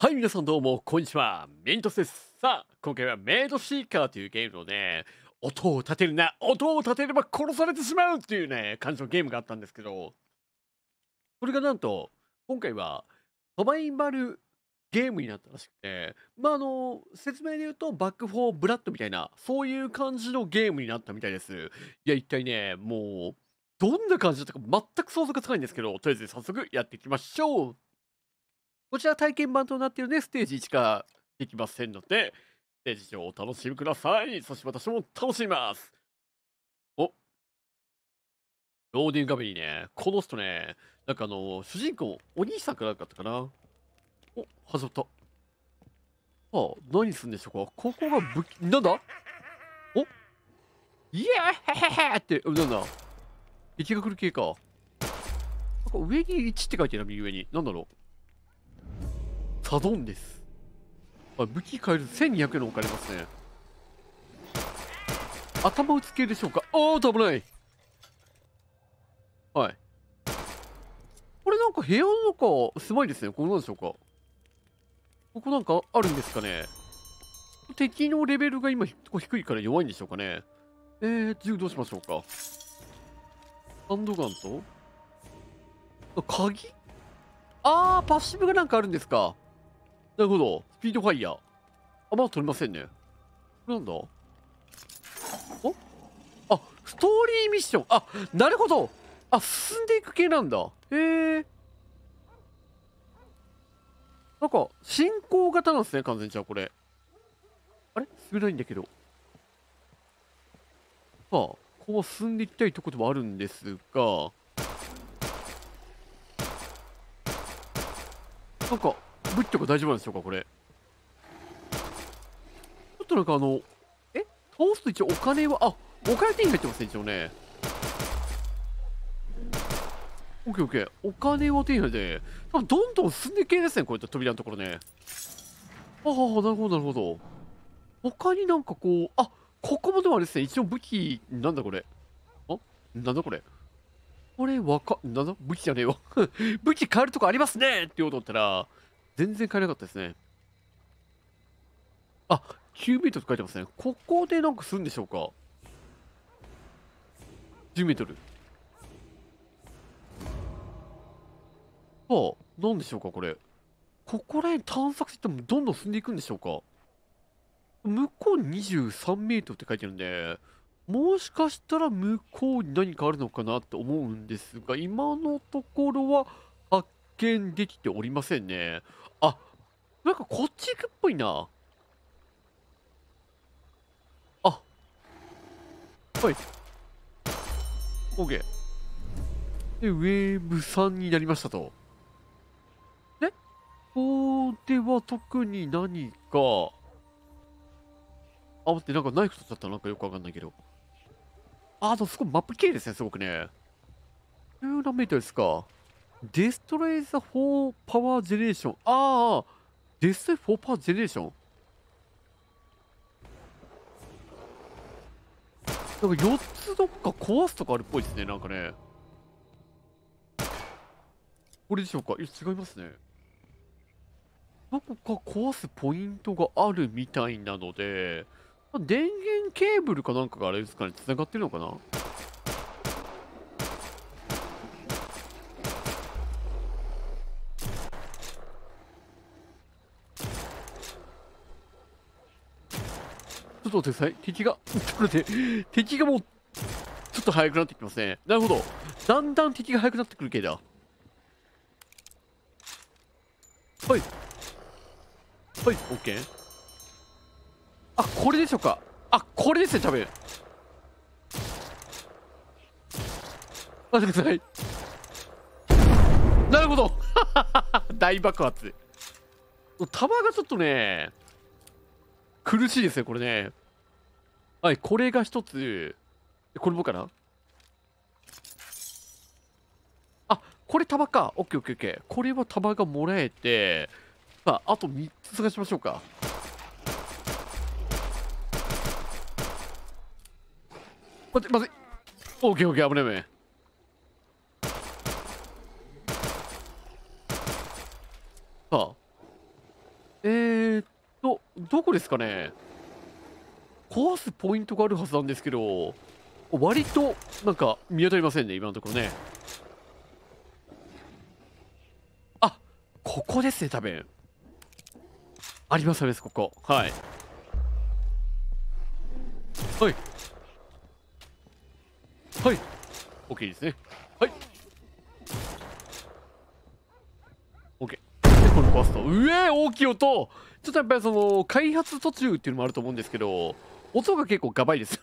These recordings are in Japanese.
はい、皆さんどうも、こんにちは。メイトスです。さあ、今回はメイドシーカーというゲームのね、音を立てるな、音を立てれば殺されてしまうっていうね、感じのゲームがあったんですけど、これがなんと、今回はサバイバルゲームになったらしくて、まあ、あの、説明で言うと、バックフォーブラッドみたいな、そういう感じのゲームになったみたいです。いや、一体ね、もう、どんな感じだったか全く想像がつかないんですけど、とりあえず早速やっていきましょうこちら体験版となっているので、ステージ1からできませんので、ステージ上をお楽しみください。そして私も楽しみます。おローディング画面にね、この人ね、なんかあの、主人公、お兄さんかなんかだったかな。お、始まった。ああ、何すんでしょうか。ここが武器、なんだおイエーヘって、なんだ敵が来る系か。なんか上に1って書いてある、右上に。なんだろうサドンです。あ、武器変えると1200円のお金ますね。頭打つ系でしょうかおー、危ない。はい。これなんか部屋の中、狭いですね。ここなんでしょうかここなんかあるんですかね敵のレベルが今低いから弱いんでしょうかねえー、銃どうしましょうかハンドガンと鍵あー、パッシブがなんかあるんですかなるほど。スピードファイヤー。あ、まだ取れませんね。なんだおあ、ストーリーミッション。あ、なるほど。あ、進んでいく系なんだ。へえ。なんか、進行型なんですね、完全じゃこれ。あれ進めないんだけど。まあ、ここは進んでいきたいとこでもあるんですが、なんか、武器とか大丈夫なんでしょうかこれちょっとなんかあのえ倒すと一応お金はあお金手に入ってますね一応ねオッケーオッケーお金は手に入ってどんどん進んでいけですねこういった扉のところねああなるほどなるほど他になんかこうあここもでもあれですね一応武器なんだこれあなんだこれこれわか、なんだ武器じゃねえわ 武器変えるとこありますねって言おうと思ったら、全然買えなかったですね。あ、9メートル書いてますね。ここでなんかするんでしょうか ?10 メートル。さあ、なんでしょうか、これ。ここら辺探索してもどんどん進んでいくんでしょうか向こう23メートルって書いてるんで、もしかしたら向こうに何かあるのかなって思うんですが、今のところは発見できておりませんね。あなんかこっち行くっぽいなあはい OK でウェーブ3になりましたとえ、ここでは特に何かあ、待って、なんかナイフ取っちゃったなんかよくわかんないけど。あ、あとすごいマップ綺麗ですね、すごくね。17メートルですか。デストレイザ・フォー・パワー・ジェネレーション。ああ、デストレイフォー・パワー・ジェネレーションなんか4つどっか壊すとかあるっぽいですね、なんかね。これでしょうかいや、違いますね。どこか壊すポイントがあるみたいなので、電源ケーブルかなんかがあれですかね、繋がってるのかなちょっと待ってください。敵が、ちょっと待って、敵がもう、ちょっと速くなってきますね。なるほど。だんだん敵が速くなってくる系だ。はい。はい、オッケー。あ、これでしょうか。あ、これですね、多分。待ってください。なるほど 大爆発。弾がちょっとね、苦しいですね、これね。はい、これが一つ。これもかなあ、これ玉か。オッケーオッケーオッケー。これは玉がもらえて、さあ、あと3つ探しましょうか。待って、まずい。オッケーオッケー、危ない危ない。さあ。えー、っと、どこですかね壊すポイントがあるはずなんですけど割となんか見当たりませんね今のところねあここですね多分ありますありますここはいはいはい OK ですねはい OK でこの壊すとうえ大きい音ちょっとやっぱりその開発途中っていうのもあると思うんですけど音が結構ガバいです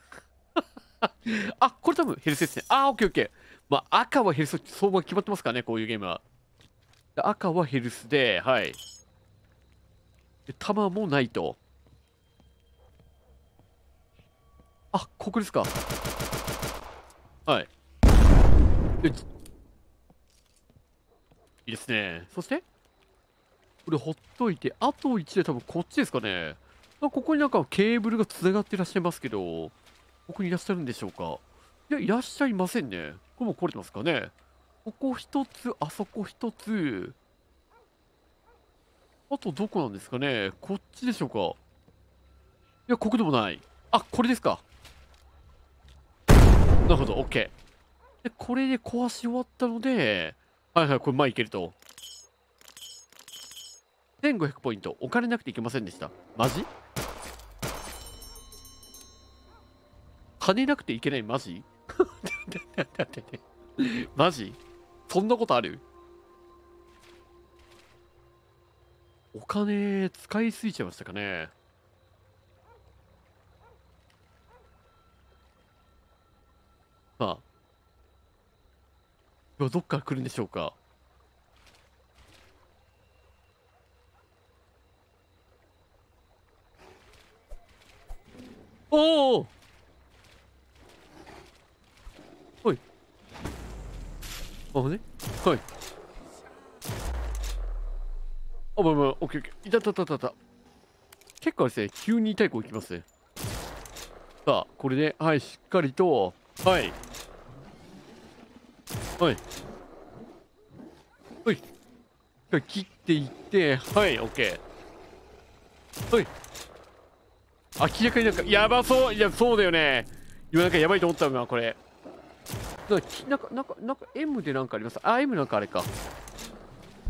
あ、これ多分ヘルスですね。あー、オッケーオッケー。まあ、赤はヘルス、相場決まってますからね、こういうゲームは。赤はヘルスで、はい。で、弾もないと。あ、ここですか。はい。いいですね。そしてこれほっといて、あと1で多分こっちですかね。ここになんかケーブルが繋がっていらっしゃいますけど、ここにいらっしゃるんでしょうかいや、いらっしゃいませんね。これも来れてますかねここ一つ、あそこ一つ。あとどこなんですかねこっちでしょうかいや、ここでもない。あ、これですか。なるほど、OK。で、これで壊し終わったので、はいはい、これ前行けると。1500ポイント。お金なくていけませんでした。マジ金なくていけないマジ マジそんなことあるお金使いすぎちゃいましたかねまあどっから来るんでしょうかおおほんはいあぶぶオッケーオッケーいたたたたた結構ですね急に痛い子いきますねさあこれではいしっかりとはいはいはい切っていってはいオッケーはい明らかになんかやばそういやそうだよね今なんかやばいと思ったのな、これなんか、なんか、なんか、M でなんかありますあ、M なんかあれか。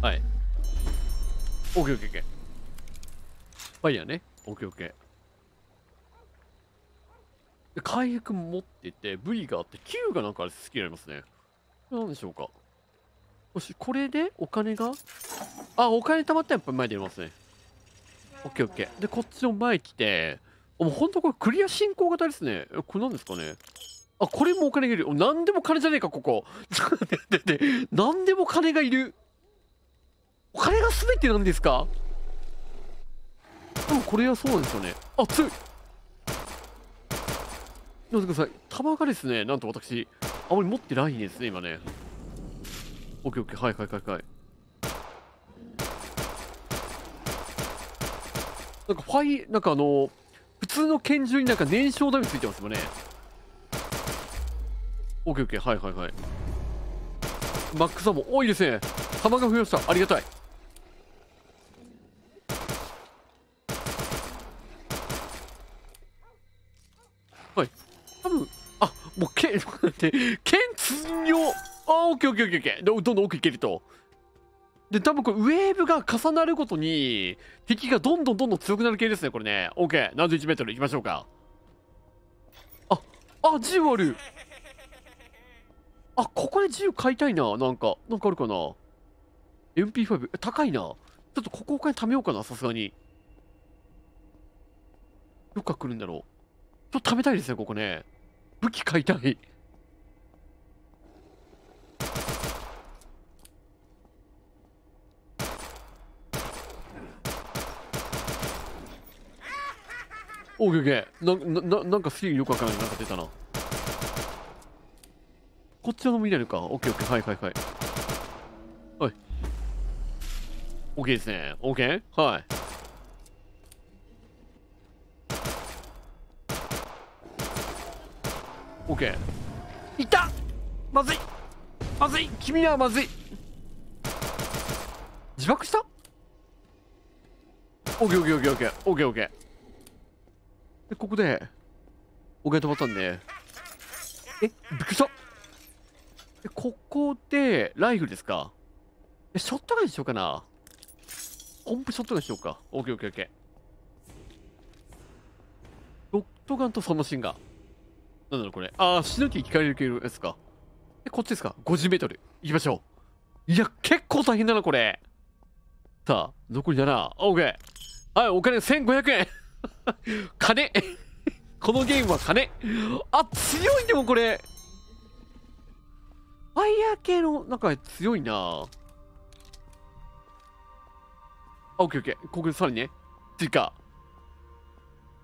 はい。オッケーオッケーオッケー。ファイヤーね。オッケーオッケー。回復持ってて、V があって、Q がなんかあれ好きになりますね。なんでしょうか。もし、これでお金があ、お金貯まったらやっぱり前出ますね。オッケーオッケー。で、こっちの前来て、もうほんとこれクリア進行型ですね。これなんですかねあこれもお金がいる何でも金じゃねえかここ 何でも金がいるお金が全てなんですか多分これはそうなんですよねあ強い待ってください弾がですねなんと私あまり持ってないんですね今ねオッケーオッケーはいはいはいはいなんかファイなんかあの普通の拳銃になんか燃焼ダメついてますよねオッケーオッケーはいはいはいマックスアん多いですね弾が増えましたありがたいはい多分あもう剣 待って剣積みあオッケーオッケーオッケーオッケーどんどん奥行けるとで多分これウェーブが重なるごとに敵がどんどんどんどん強くなる系ですねこれねオ OK 何十1メートルいきましょうかああジオあるあ、ここで銃買いたいな。なんか、なんかあるかな。MP5、高いな。ちょっとここお金貯めようかな、さすがに。どっか来るんだろう。ちょっと貯めたいですね、ここね。武器買いたい。おーげーげーな、な、なんかスげえよくわからない。なんか出たな。こっちの見れるか。オッケーオッケー。はいはいはい。はい。オッケーですね。オッケーはい。オッケー。いったまずいまずい君にはまずい自爆したオッケーオッケーオッケーオッケーオッケーオッケーでここでオッケー止まったんでえびっくりしたでここで、ライフルですか。え、ショットガンにしようかな。ポンプショットガンにしようか。オッケーオッケーオッケー。ロットガンとサのシンガー。なんだろうこれ。ああ、死ぬ気聞かれる系ですか。で、こっちですか。50メートル。行きましょう。いや、結構大変だな、これ。さあ、残りだな。オッケー。はい、お金1500円。金 このゲームは金あ、強いでもこれ。ファイヤー系の、なんか強いなぁ。あ、オッケーオッケー。ここでさらにね、追加。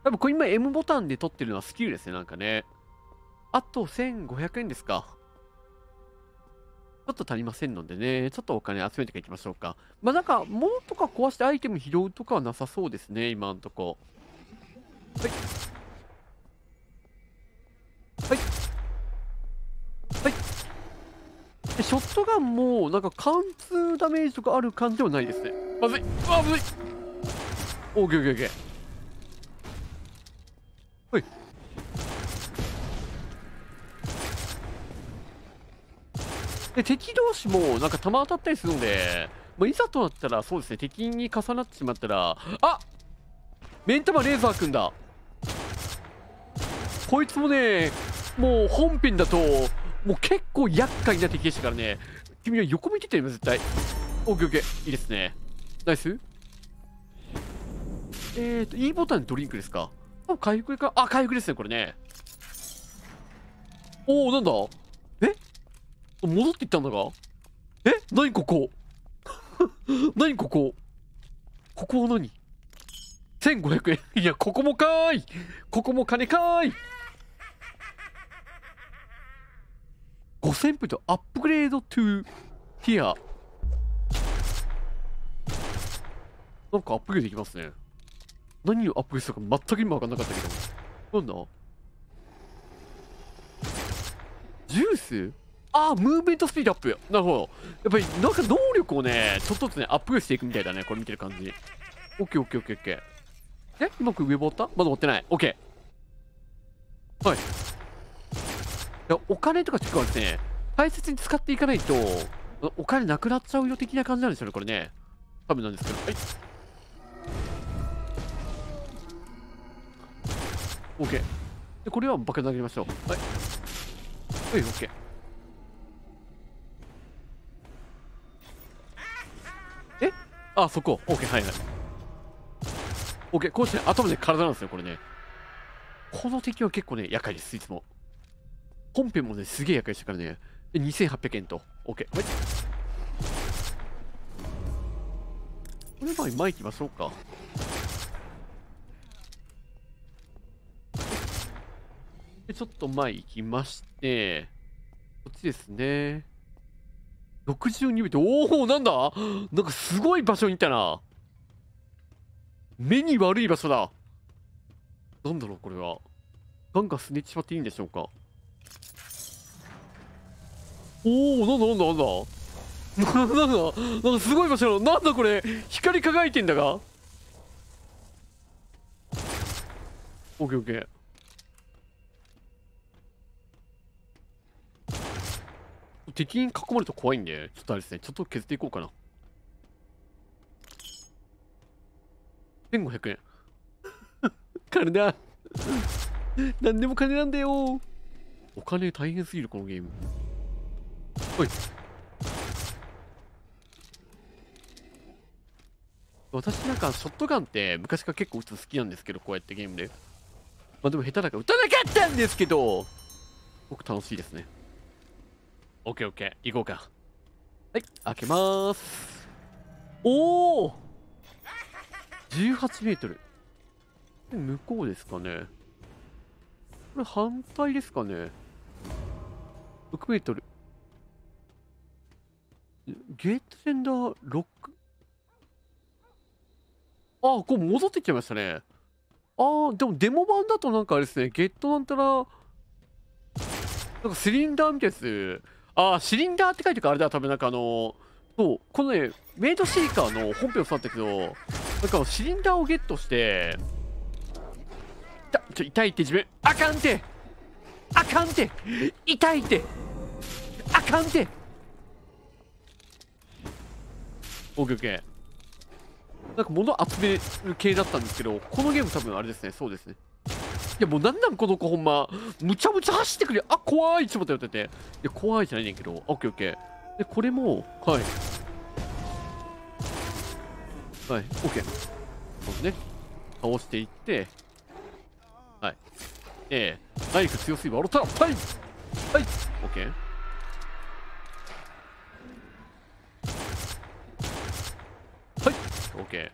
多分これ今 M ボタンで撮ってるのはスキルですね、なんかね。あと1500円ですか。ちょっと足りませんのでね、ちょっとお金集めていきましょうか。まあなんか、物とか壊してアイテム拾うとかはなさそうですね、今んとこ。はい。でショットガンもなんか貫通ダメージとかある感じではないですねまずいあまずいオーケーオーケーオーケーほいで敵同士もなんか弾当たったりするので、まあ、いざとなったらそうですね敵に重なってしまったらあ目ん玉レーザーくんだこいつもねもう本編だともう結構厄介な敵でしたからね。君は横向いてたよ、絶対。オッケーオッケー。いいですね。ナイス。えーと、E ボタンドリンクですか。あ、回復か。あ、回復ですね、これね。おおなんだえ戻っていったんだがえ何ここ 何ここここは何 ?1500 円。いや、ここもかーいここも金かーい5000ポイントアップグレード2ティアなんかアップグレードできますね何をアップグレードするか全く今分かんなかったけどなんだジュースああ、ムーブメントスピードアップ。なるほど。やっぱり、なんか能力をね、ちょっとずつね、アップーしていくみたいだね。これ見てる感じ。オッケーオッケーオッケーオッケー。えうまく上ボったまだ持ってない。オッケー。はい。お金とか結構ですね、大切に使っていかないと、お金なくなっちゃうよ的な感じなんですよね、これね。多分なんですけど。はい。OK。で、これは爆弾投げましょう。はい。はい、OK。えあ、そこ。OK、はいはい。OK、こうして、頭で体なんですよ、これね。この敵は結構ね、厄介です、いつも。本編もね、すげえ厄介したからね。で、2800円と。OK。はい。これ前、前今行きましょうか。で、ちょっと前行きまして、こっちですね。62秒って、おおなんだなんかすごい場所にいたな。目に悪い場所だ。なんだろう、これは。ガンガンすねちまっていいんでしょうか。おおなんだなんだなんだなんだなんかすごい場所なんだこれ光り輝いてんだがオッケーオッケー敵に囲まれると怖いんで、ちょっとあれですね、ちょっと削っていこうかな。1500円。金だ。何でも金なんだよお金大変すぎるこのゲームおい私なんかショットガンって昔から結構打つの好きなんですけどこうやってゲームでまあでも下手だから打たなかったんですけど僕楽しいですね OKOK 行こうかはい開けまーすおお 18m 向こうですかねこれ反対ですかね ?6 メートル。ゲートセンダー6。ああ、こう戻ってきちゃいましたね。ああ、でもデモ版だとなんかあれですね、ゲットなんたら、なんかシリンダーみたいです。ああ、シリンダーって書いてるからあれだ、多分なんかあのそう、このね、メイドシーカーの本編を触ったけど、なんかシリンダーをゲットして、痛ちょ痛いって自分あかんてあかんて痛いってあかんてオッケーオッケーなんか物集める系だったんですけどこのゲーム多分あれですねそうですねいやもうなんなんこの子ほんまむちゃむちゃ走ってくれあ怖いちょっと待って待っていや怖いじゃないねんけどオッケーオッケーでこれもはいはいオッケーそうね倒していってええナイフ強すぎば笑ったはいはいオッケーはいオッケ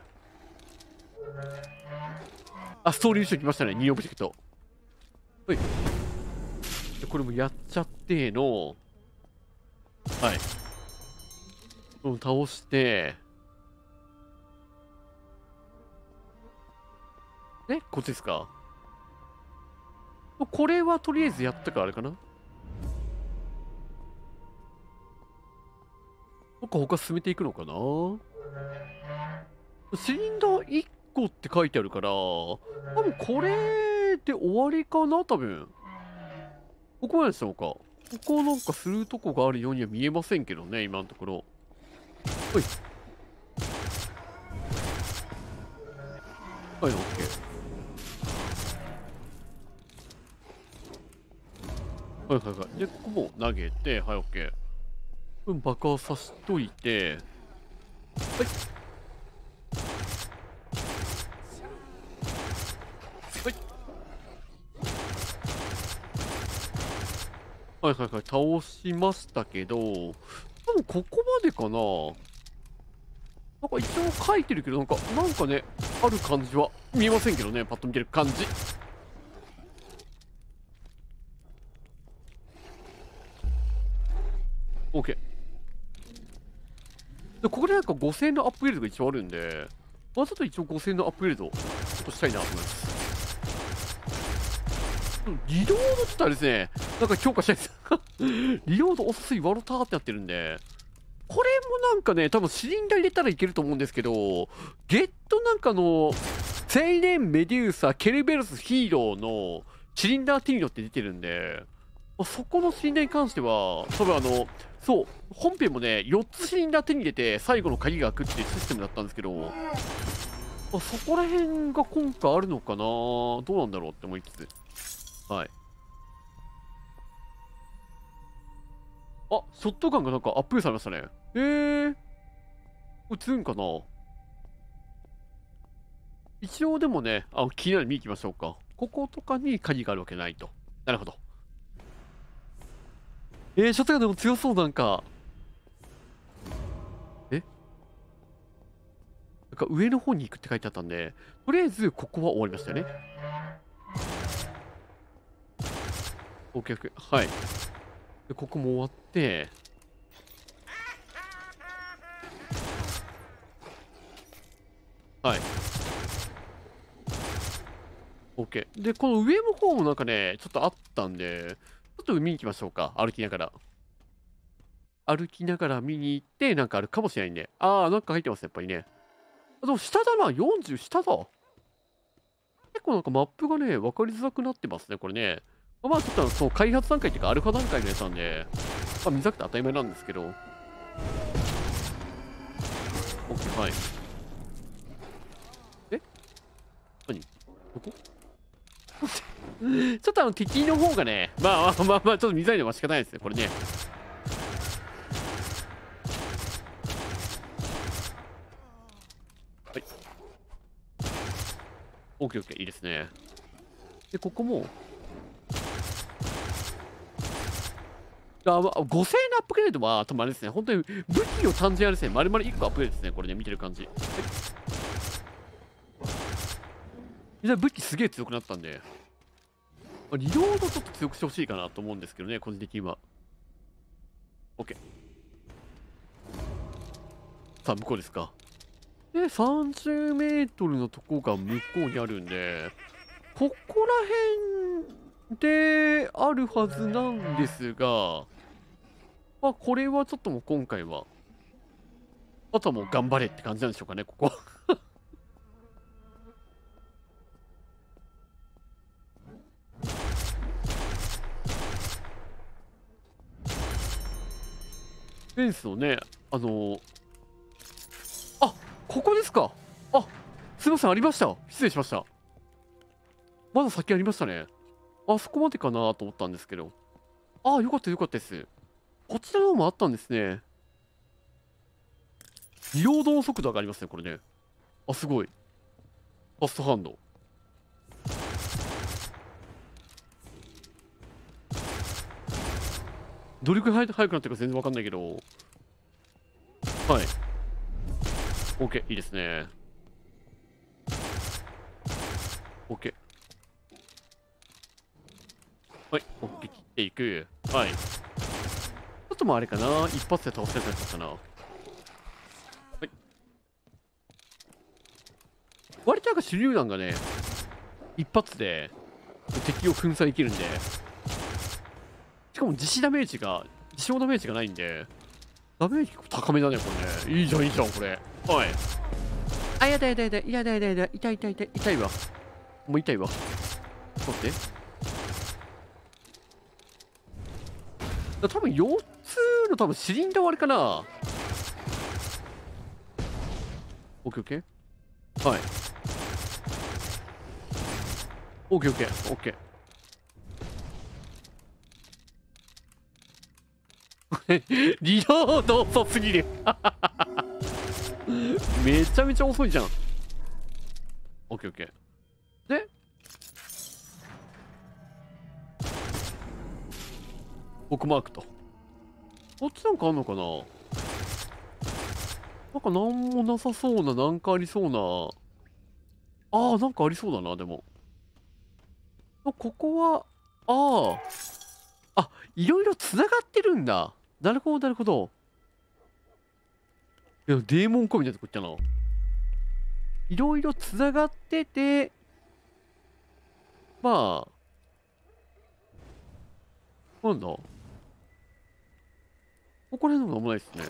ーあストーリーしてきましたね2オブジェクトはいこれもやっちゃってのはい倒してえこっちですかこれはとりあえずやったからあれかなどっか他進めていくのかなシリンダー1個って書いてあるから、多分これで終わりかな多分。ここまでしたのか。ここなんかするとこがあるようには見えませんけどね、今のところ。はい。はい、OK。はいはいはい。で、ここも投げて、はい、OK。うん、爆破さしといて、はい。はい、はいはいはい。倒しましたけど、多分ここまでかななんか一応書いてるけど、なんか、なんかね、ある感じは見えませんけどね、パッと見てる感じ。OK。で、ここでなんか5000のアップグレードが一応あるんで、わざと一応5000のアップグレード、ちょっとしたいなと思います。リロードちょっとあれですね、なんか強化したいです。リロード遅すぎ、ワロターってなってるんで、これもなんかね、多分シリンダー入れたらいけると思うんですけど、ゲットなんかの、セイレン、メデューサ、ケルベロス、ヒーローのシリンダーティーノって出てるんで、そこのシリンダーに関しては、多分あの、そう、本編もね、4つ死んだ手に入れて、最後の鍵が開くっていうシステムだったんですけど、あそこら辺が今回あるのかなどうなんだろうって思いつつ。はい。あ、ショットガンがなんかアップされましたね。えー。これんかな一応でもね、あ気になる見に行きましょうか。こことかに鍵があるわけないと。なるほど。えー、シトガンでも強そうなんか。えなんか上の方に行くって書いてあったんで、とりあえずここは終わりましたよね。OK、はい。で、ここも終わって、はい。OK。で、この上の方もなんかね、ちょっとあったんで、ちょっと見に行きましょうか。歩きながら。歩きながら見に行って、なんかあるかもしれないね。ああ、なんか入ってます、やっぱりね。あ、でも下だな。40下だ。結構なんかマップがね、分かりづらくなってますね、これね。まあちょっとその開発段階っていうかアルファ段階のやつなんで、まあ見たくて当たり前なんですけど。OK、はい。え何どこ ちょっとあの敵の方がね、まあまあまあ、ちょっと見づらいのは仕方ないですね、これね。はい。オッケーオッケー、いいですね。で、ここも。あ5000円のアップグレードは、ともあれですね、本当に武器を単純にですね、丸々1個アップグレードですね、これね、見てる感じ。は武器すげえ強くなったんでリロードちょっと強くしてほしいかなと思うんですけどね、個人的には。OK。さあ、向こうですか。で、30メートルのとこが向こうにあるんで、ここら辺であるはずなんですが、まあ、これはちょっともう今回は、あとはもう頑張れって感じなんでしょうかね、ここフェンスをねあのー、あここですかあすいませんありました失礼しましたまだ先ありましたねあそこまでかなと思ったんですけどああよかったよかったですこちらの方もあったんですねリロードの速度上がりますねこれねあすごいファストハンドどれくらい速くなってるか全然わかんないけど。はい。OK、いいですね。OK。はい、OK 切っていく。はい。ちょっともあれかな。一発で倒せるっちゃったな。割となんか手榴弾がね、一発で敵を粉砕できるんで、しかも自死ダメージが、自傷ダメージがないんで、ダメージ高めだね、これね。いいじゃん、いいじゃん、これ。はい。あ、やだやだやだ、いやだやだやだ、痛い痛い痛い、痛いわ。もう痛いわ。待って。多分腰痛の多分シリンダーあれかなオッケーオッケーはいオッケーオッケーオッケー リロード遅すぎる めちゃめちゃ遅いじゃん。オッケーオッケー。で奥マークと。こっちなんかあんのかななんかなんもなさそうな、なんかありそうな。ああ、なんかありそうだな、でも。ここは、ああ。あ、いろいろ繋がってるんだ。なるほど、なるほど。いや、デーモンコみたいなとこ行ったな。いろいろつながってて、まあ、なんだここら辺のもなんもないですね。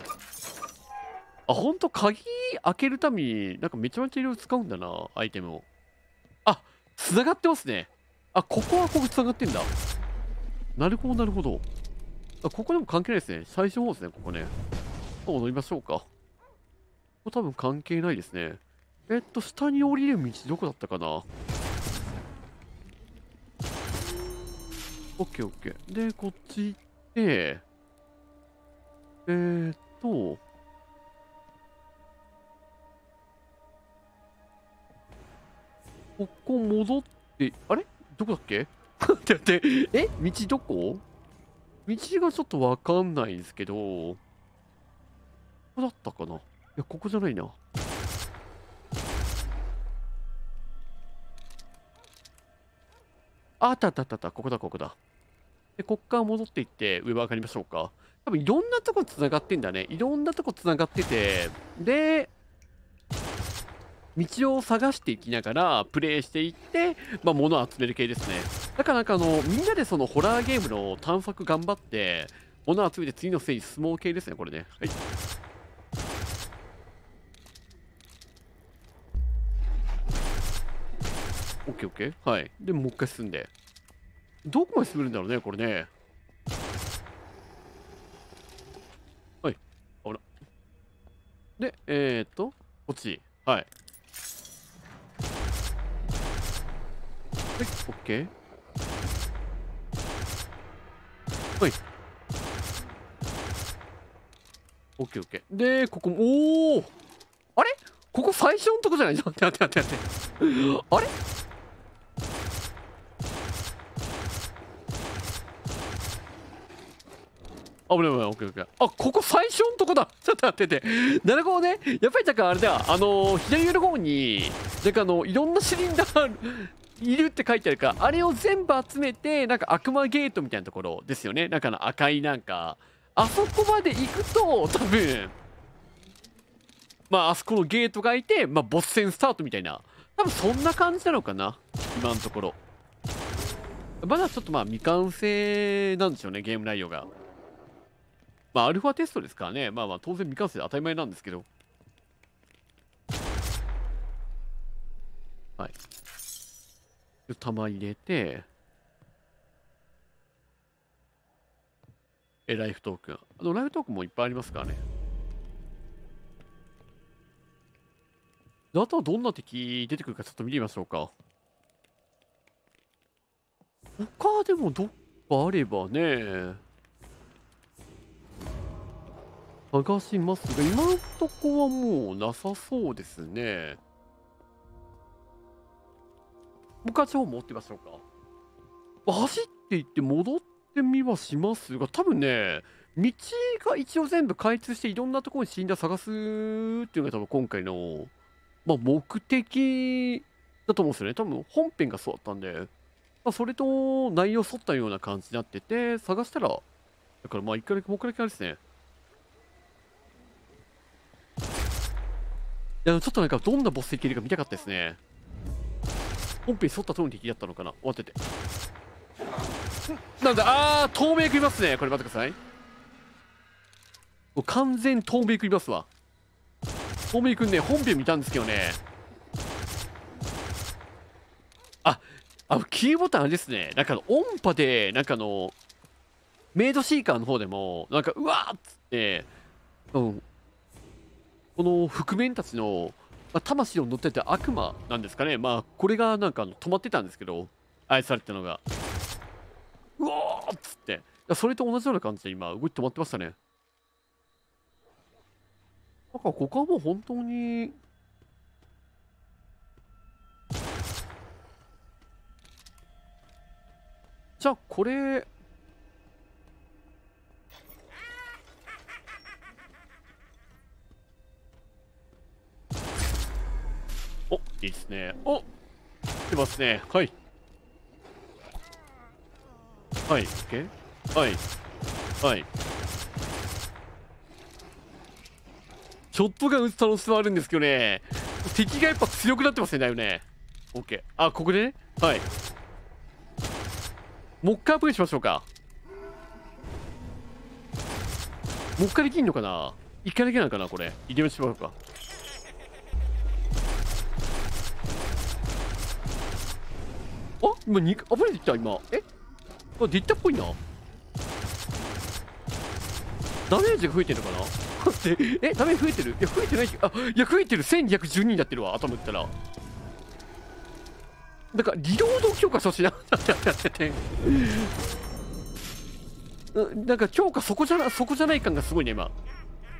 あ、ほんと、鍵開けるために、なんかめちゃめちゃいろいろ使うんだな、アイテムを。あ、繋がってますね。あ、ここはここ繋がってんだ。なるほど、なるほど。あ、ここでも関係ないですね。最初の方ですね、ここね。乗りましょうか。ここ多分関係ないですね。えっと、下に降りる道どこだったかな ?OKOK。で、こっち行って、えー、っと、ここ戻って、あれどこだっけ ってやって、え道どこ道がちょっとわかんないんですけど、ここだったかないや、ここじゃないな。あったあったあった、ここだ、ここだ。で、こっから戻っていって、上分かりましょうか。多分いろんなとこ繋がってんだね。いろんなとこ繋がってて、で、道を探していきながら、プレイしていって、まあ、物を集める系ですね。だからなんかあの、みんなでそのホラーゲームの探索頑張って、物集めて次のステージ進もう系ですね、これね。はい。オッケーオッケー。はい。で、もう一回進んで。どこまで進めるんだろうね、これね。はい。ほら。で、えー、っと、こっち。はい。はい、オッケー。はいオッケーオッケーでここもおおあれここ最初のとこじゃないじゃん待って待って待ってあれあ、危ない危ない、オッケーオッケー。あ、ここ最初のとこだ ちょっと待ってて。7号ね。やっぱりなんかあれだ、あのー、左上の方に、なんかあの、いろんなシリンダー、いるって書いてあるからあれを全部集めてなんか悪魔ゲートみたいなところですよねなんかの赤いなんかあそこまで行くと多分まああそこのゲートがいてまあボス戦スタートみたいな多分そんな感じなのかな今のところまだちょっとまあ未完成なんでしょうねゲーム内容がまあアルファテストですからねまあまあ当然未完成で当たり前なんですけど玉入れて、え、ライフトークン。あの、ライフトークンもいっぱいありますからね。あとはどんな敵出てくるかちょっと見てみましょうか。他でもどっかあればね、探しますが、今んとこはもうなさそうですね。僕は超持ってみましょうか走っていって戻ってみはしますが多分ね道が一応全部開通していろんなところに死んだ探すっていうのが多分今回の、まあ、目的だと思うんですよね多分本編がそうだったんで、まあ、それと内容沿ったような感じになってて探したらだからまあ一回だけもだけあれですねいやちょっとなんかどんなボスいけるか見たかったですね本編沿った通りに敵だったのかな終わっててなんだあー透明食いますねこれ待ってくださいもう完全透明食いますわ透明くんね本編見たんですけどねああキーボタンあれですねなんか音波でなんかのメイドシーカーの方でもなんかうわーっつってうんこの覆面たちのまあ、魂を乗ってて悪魔なんですかねまあこれがなんか止まってたんですけど愛されてたのがうおーっつってそれと同じような感じで今動いて止まってましたねだかかここはもう本当にじゃあこれいいですね。お来てますね。はい。はい、OK? はい。はい。ショットガン打つ可能性はあるんですけどね。敵がやっぱ強くなってますね、だよね。OK。あ、ここでね。はい。もう一回アプリしましょうか。もう一回できんのかな一回だけなのかなこれ。入れましょうか。あ今肉あぶれてきた今えあ、ディッタっぽいなダメージが増えてるのかな待ってえダメージ増えてるいや増えてないあいや増えてる1212になってるわ頭打ったらだからリロード強化させな なんか強化そこじゃなそこじゃない感がすごいね今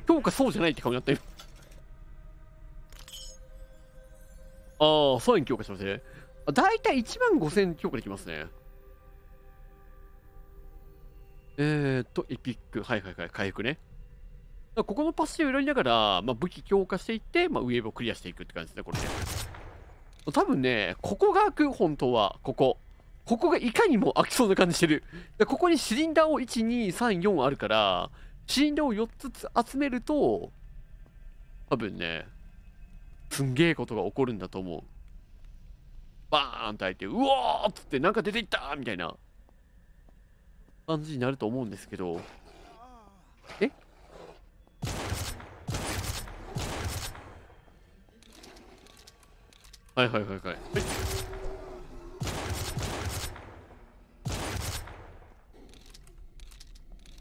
強化そうじゃないって顔になった今 ああ、サうに強化しますね。だいたい1万5000強化できますね。えー、っと、エピック。はいはいはい、回復ね。ここのパッシブを選びながら、まあ、武器強化していって、まあ、ウェーブをクリアしていくって感じですね、これね。多分ね、ここが開く、本当は。ここ。ここがいかにも開きそうな感じしてる。ここにシリンダーを1、2、3、4あるから、シリンダーを4つ集めると、多分ね、すんげえことが起こるんだと思う。バーンて開いて、うおーっつってなんか出ていったみたいな感じになると思うんですけど。えはいはいはいはい。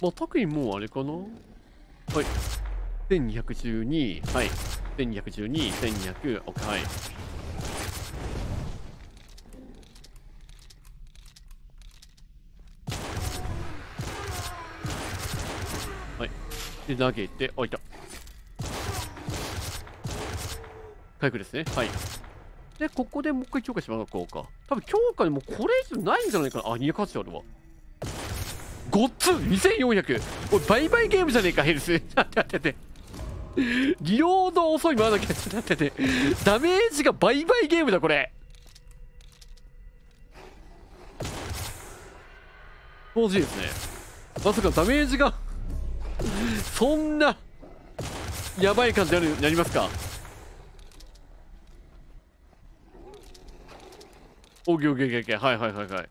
まあ、特にもうあれかなはい。1212、はい。1212、1200、OK、はい。で、投げて、あ、いた。回復ですね。はい。で、ここでもう一回強化しましょうか。多分強化でもこれ以上ないんじゃないかな。あ、280あるわ。ごっつ !2400! おい、バイバイゲームじゃねえか、ヘルス。待って待って待って。リロード遅いまだけ。待って待って。ダメージがバイバイゲームだ、これ。当時ですね。まさかダメージがそんなやばい感じになりますかオッケーオッはいはいはいはい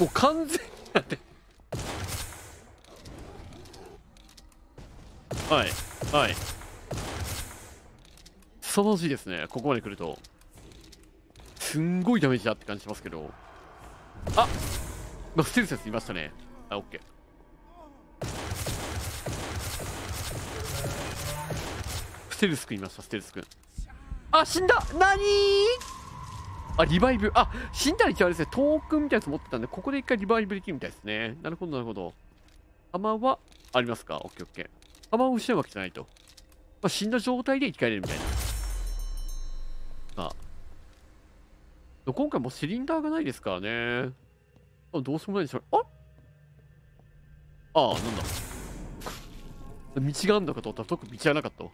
もう完全ってはいはい凄まじいですねここまで来るとすんごいダメージだって感じしますけどあっ、ステルいましたねあ、オッケー。ステルス君いました、ステルス君。あ、死んだなにあ、リバイブ。あ、死んだら一応あれですね、トークンみたいなやつ持ってたんで、ここで一回リバイブできるみたいですね。なるほど、なるほど。弾はありますかオッケーオッケー。弾を失うわけじゃないと。まあ、死んだ状態で生き返れるみたいな。さあ。今回もシリンダーがないですからね。あどうしようもないでしょ。あああなんだ道があんのかと思ったら特に道はなかったわ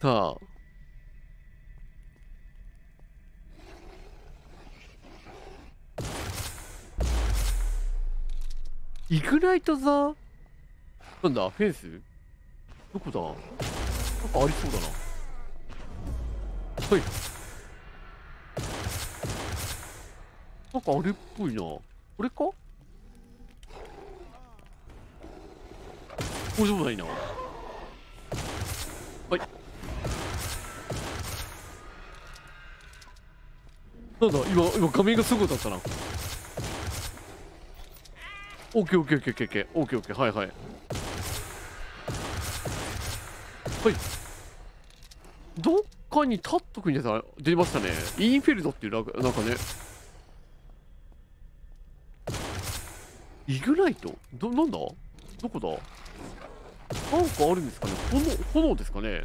さあイグナイトザなんだフェンスどこだなんかありそうだなはい。なんかあれっぽいな。これかこれでもないな。はい。なんだ今、今画面がすごいだったな。オッケーオッケーオッケーオッケーオッケーオッケーはいはいはいど間にタっとくんやさ出ましたねインフェルドっていうなんかねイグナイトどなんだどこだなんかあるんですかね炎炎ですかね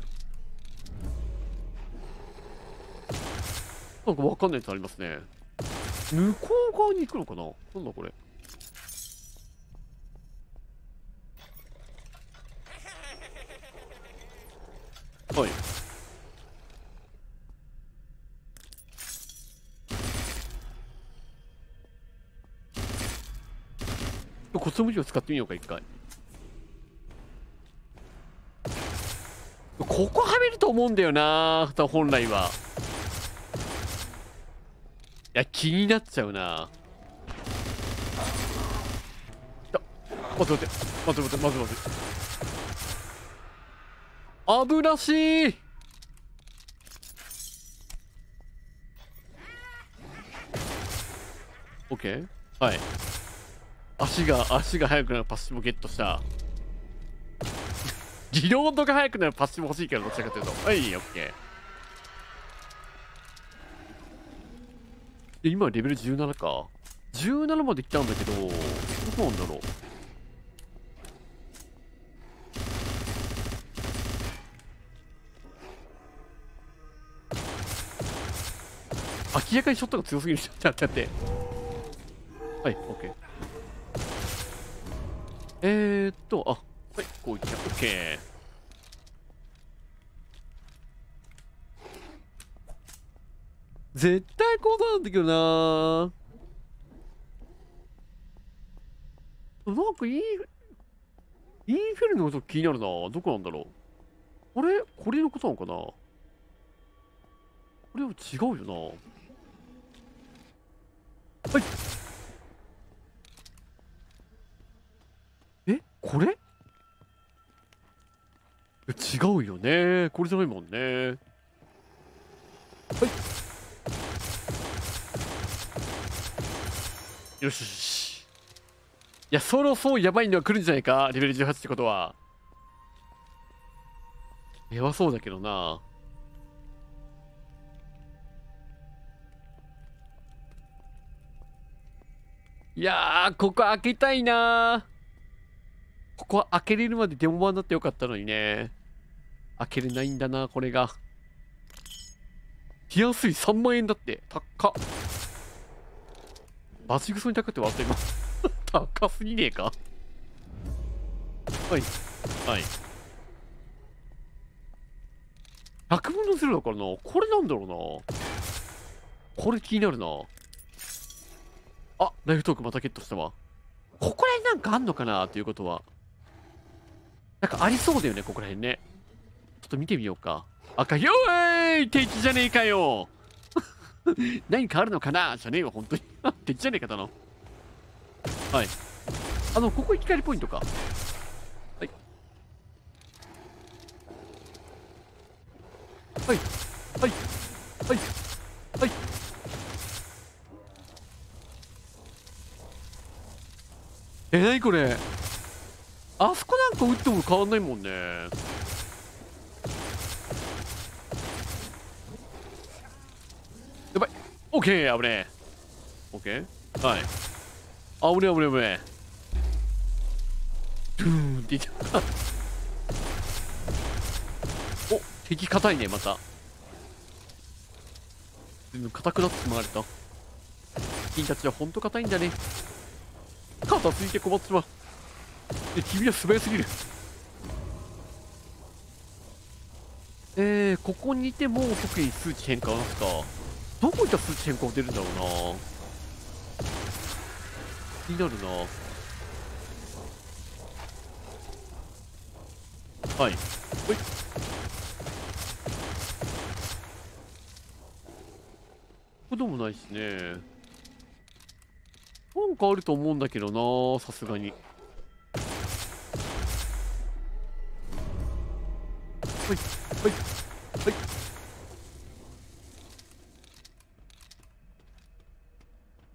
なんかわかんないやつありますね向こう側に行くのかななんだこれはいつむじを使ってみようか一回ここはめると思うんだよな本来はいや気になっちゃうなあ待って待って待って待って待って危なしいオッケーはい足が足が速くなるパッシブゲットしたリロードが速くなるパッシブ欲しいけどどっちかというとはいオッケー今レベル17か17まで来たんだけどどうなんだろう明らかにショットが強すぎるじゃ ってはいオッケーえー、っと、あ、はい、こういった、OK。絶対こうなんだけどななんかいい、インフェルノの音気になるなどこなんだろうこれ、これのことなのかなこれは違うよなはいこれ違うよねこれじゃないもんねはいよしよしいやそろそろやばいのは来るんじゃないかレベル18ってことはやばそうだけどなーいやーここ開けたいなーここは開けれるまでデモ版だってよかったのにね。開けれないんだな、これが。冷やすい3万円だって。高っ。バチグソに高くて笑ってます。高すぎねえかはい。はい。100分の0だからな。これなんだろうな。これ気になるな。あ、ライフトークまたゲットしたわ。ここら辺なんかあんのかなということは。なんかありそうだよね、ここら辺ね。ちょっと見てみようか。赤ひょーい敵じゃねえかよ 何かあるのかなじゃねえよ、本当に。敵じゃねえかだの。はい。あの、ここ行き帰りポイントか。はい。はい。はい。はい。はい。えな何これあそこなんか打っても変わんないもんねやばいオッケー危ねえオッケーはい危ねえ危ねえ危ねえドゥーンっていっちゃったお敵硬いねまた全部硬くなってしまわれた君たちは本当硬いんだね肩ついて困ってしまうえ君は素早すぎるえー、ここにいても特に数値変化はなくたどこいった数値変化が出るんだろうな気になるなはいほいこともないしねなんかあると思うんだけどなさすがにはいはいはい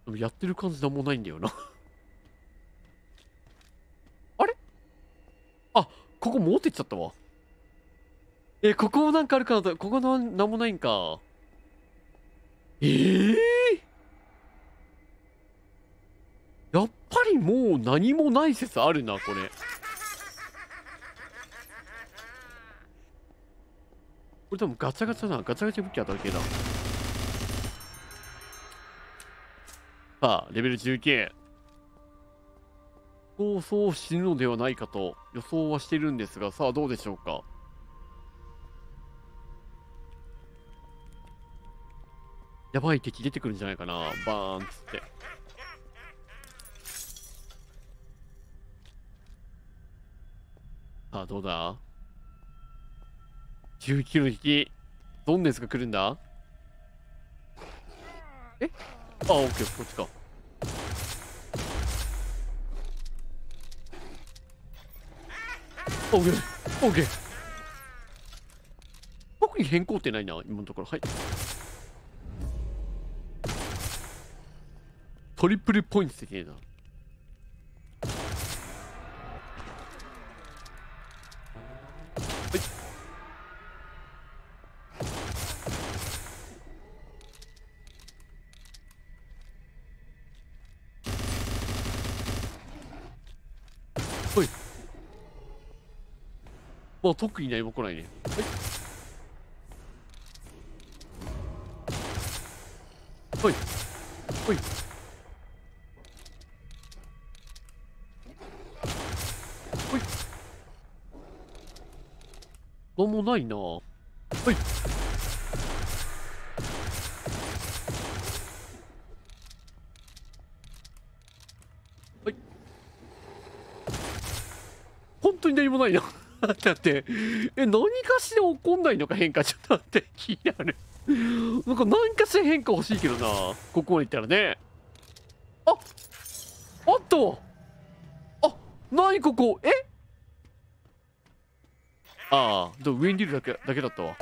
でもやってる感じなんもないんだよなあれあここ持ってっちゃったわえここなんかあるかなとここななんもないんかええー、やっぱりもう何もない説あるなこれこれでもガチャガチャだガチャガチャ武器当たる系ださあレベル19そうそう死ぬのではないかと予想はしてるんですがさあどうでしょうかやばい敵出てくるんじゃないかなバーンっつってさあどうだ9キ引き。どんなやつが来るんだえあ、オッケー、こっちか。オッケー、オッケー。特に変更ってないな、今のところ。はい。トリプルポイントできねえな。あ特に何も来ないねはいはいはいはい何もないなはいはい本当に何もないな だって、え、何かしらこんないのか変化ちょっと待って、気になる。なんか何かしら変化欲しいけどな。ここまで行ったらね。ああっとあ、何ここえああ、でもウィンディルだけだけだったわ。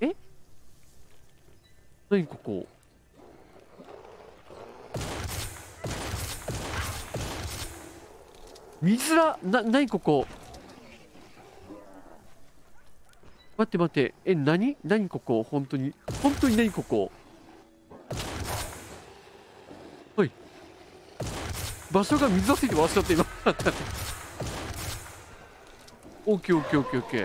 え何ここ水だな、なにここ待って待って。え、なになにここ本当に。本当になにここはい。場所が水をついて回しちゃって今。オッケーオッケーオッケーオッケー。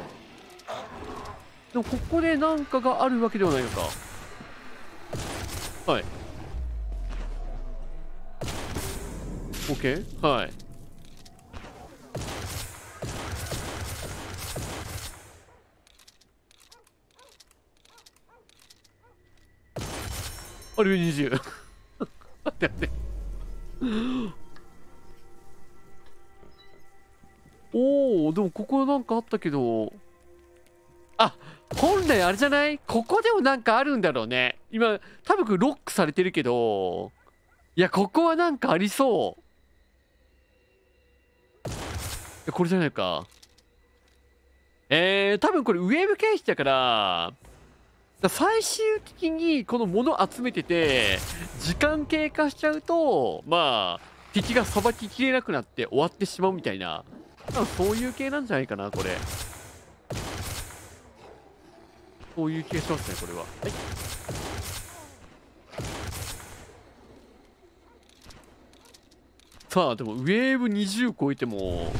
でもここで何かがあるわけではないのか。はい。オッケーはい。2 0待って待っておおでもここなんかあったけどあ本来あれじゃないここでもなんかあるんだろうね今多分ロックされてるけどいやここはなんかありそうこれじゃないかえー、多分これウェーブ形式だから最終的にこの物集めてて、時間経過しちゃうと、まあ、敵がさばききれなくなって終わってしまうみたいな、そういう系なんじゃないかな、これ。そういう気がしますね、これは。はい。さあ、でも、ウェーブ20超えても、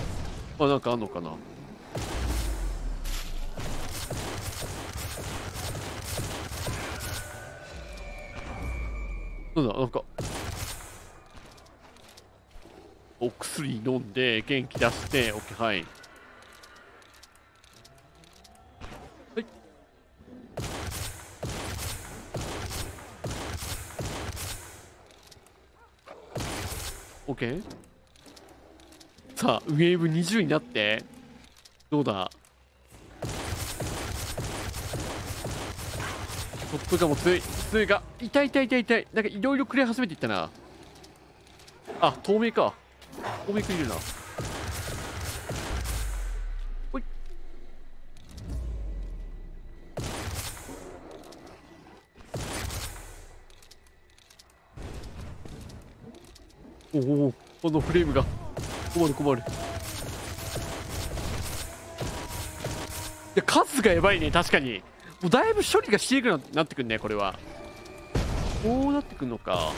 まあ、なんかあんのかな。なんだなんかお薬飲んで元気出して OK はいはいオッケーさあウェーブ20になってどうだそとじゃもついきついが痛い痛い痛い痛いなんかいろいろくれ始めていったなあ透明か透明くいるなほいおおこのフレームが困る困るいや数がやばいね確かにうだいぶ処理がしにくくなってくるねこれはこうなってくるのか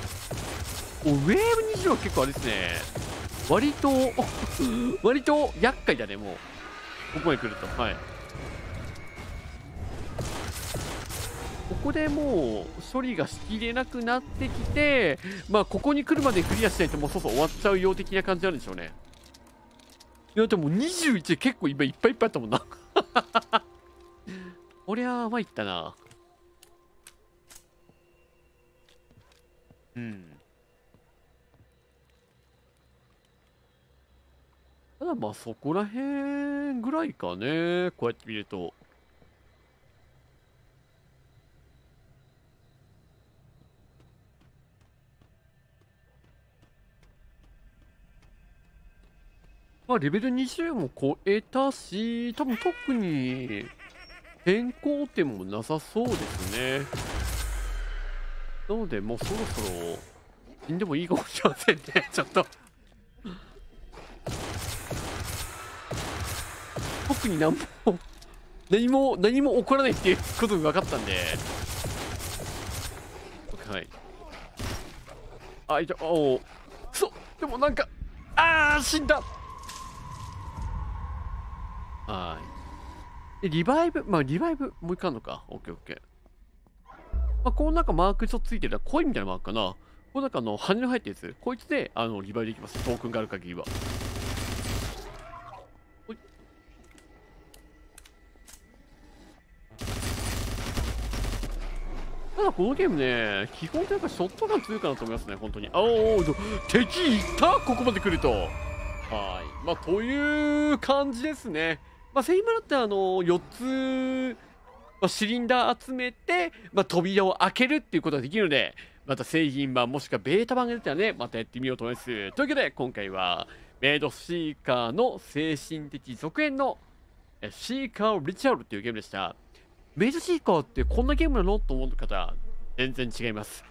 おウェーブ20は結構あれですね割と 割と厄介だねもうここまで来るとはいここでもう処理がしきれなくなってきてまあここに来るまでクリアしないともうそうそう終わっちゃうよう的な感じなんでしょうねいやでも21結構今いっぱいいっぱいあったもんなこりゃあ参ったなうんただまあそこらへんぐらいかねこうやって見るとまあ、レベル20も超えたし、多分特に変更点もなさそうですね。なので、もうそろそろ死んでもいいかもしれませんね。ちょっと特に何も何も、何も起こらないっていうことが分かったんで。はい。あ、いた、おお。くそでもなんか、ああ、死んだリバイブ、まあ、リバイブ、もう一回あるのか。オッケーオッケー。まあ、このなんかマークちょっとついてる、コインみたいなマークかな。この中の、羽の入ったやつ。こいつで、あの、リバイブできます。トークンがある限りは。ただこのゲームね、基本とやっぱショットガン強いかなと思いますね、本当に。あおー、敵いったここまで来ると。はい。まあ、という感じですね。まあ、セイムラってあの4つ、まあ、シリンダー集めて、まあ、扉を開けるっていうことができるので、また製品版もしくはベータ版が出たらね、またやってみようと思います。というわけで、今回は、メイドシーカーの精神的続編のシーカー・リチャルていうゲームでした。メイドシーカーってこんなゲームなのと思う方、全然違います。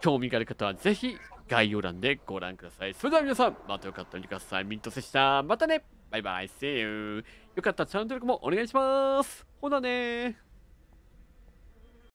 興味がある方はぜひ概要欄でご覧ください。それでは皆さん、またよかったら見てください。ミントセした。またねバイバイ !See you! よかったらチャンネル登録もお願いしますほなね